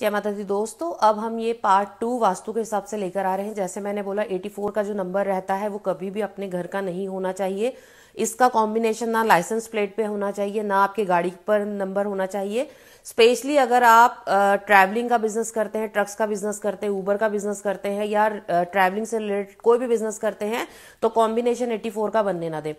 जय माता दी दोस्तों अब हम ये पार्ट टू वास्तु के हिसाब से लेकर आ रहे हैं जैसे मैंने बोला 84 का जो नंबर रहता है वो कभी भी अपने घर का नहीं होना चाहिए इसका कॉम्बिनेशन ना लाइसेंस प्लेट पे होना चाहिए ना आपकी गाड़ी पर नंबर होना चाहिए स्पेशली अगर आप ट्रैवलिंग का बिजनेस करते हैं ट्रक्स का बिजनेस करते हैं ऊबर का बिजनेस करते हैं या ट्रैवलिंग से रिलेटेड कोई भी बिजनेस करते हैं तो कॉम्बिनेशन 84 का बनने ना दे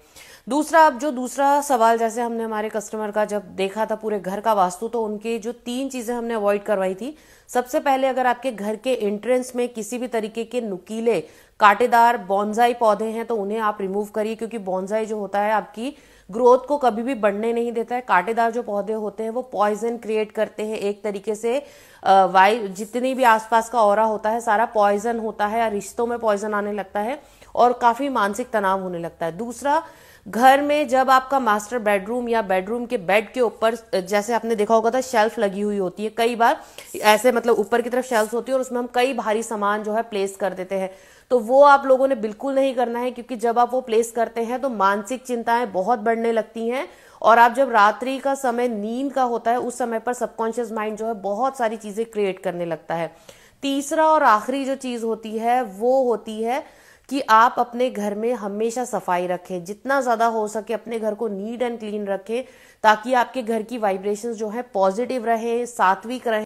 दूसरा अब जो दूसरा सवाल जैसे हमने हमारे कस्टमर का जब देखा था पूरे घर का वास्तु तो उनके जो तीन चीजें हमने अवॉइड करवाई थी सबसे पहले अगर आपके घर के एंट्रेंस में किसी भी तरीके के नुकीले कांटेदार बॉन्जाई पौधे हैं तो उन्हें आप रिमूव करिए क्योंकि बॉन्जाई जो होता है आपकी ग्रोथ को कभी भी बढ़ने नहीं देता है कांटेदार जो पौधे होते हैं वो पॉइजन क्रिएट करते हैं एक तरीके से वायु जितनी भी आसपास का और होता है सारा पॉइजन होता है या रिश्तों में पॉइजन आने लगता है और काफ़ी मानसिक तनाव होने लगता है दूसरा घर में जब आपका मास्टर बेडरूम या बेडरूम के बेड के ऊपर जैसे आपने देखा होगा था शेल्फ लगी हुई होती है कई बार ऐसे मतलब ऊपर की तरफ शेल्फ होती है और उसमें हम कई भारी सामान जो है प्लेस कर देते हैं तो वो आप लोगों ने बिल्कुल नहीं करना है क्योंकि जब आप वो प्लेस करते हैं तो मानसिक चिंताएं बहुत बढ़ बिगड़ने लगती हैं और आप जब रात्रि का समय नींद का होता है उस समय पर सबकॉन्शियस माइंड जो है बहुत सारी चीजें क्रिएट करने लगता है तीसरा और आखिरी जो चीज होती है वो होती है कि आप अपने घर में हमेशा सफाई रखें जितना ज़्यादा हो सके अपने घर को नीट एंड क्लीन रखें ताकि आपके घर की वाइब्रेशंस जो है पॉजिटिव रहे सात्विक रहे